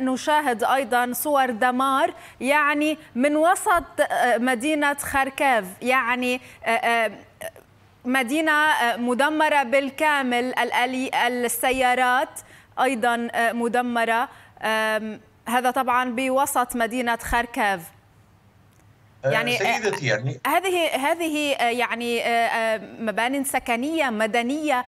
نشاهد ايضا صور دمار يعني من وسط آه، مدينه خاركيف يعني آه، آه، مدينه مدمره بالكامل السيارات ايضا مدمره هذا طبعا بوسط مدينه خاركيف يعني سيدتي يعني هذه هذه يعني مباني سكنيه مدنيه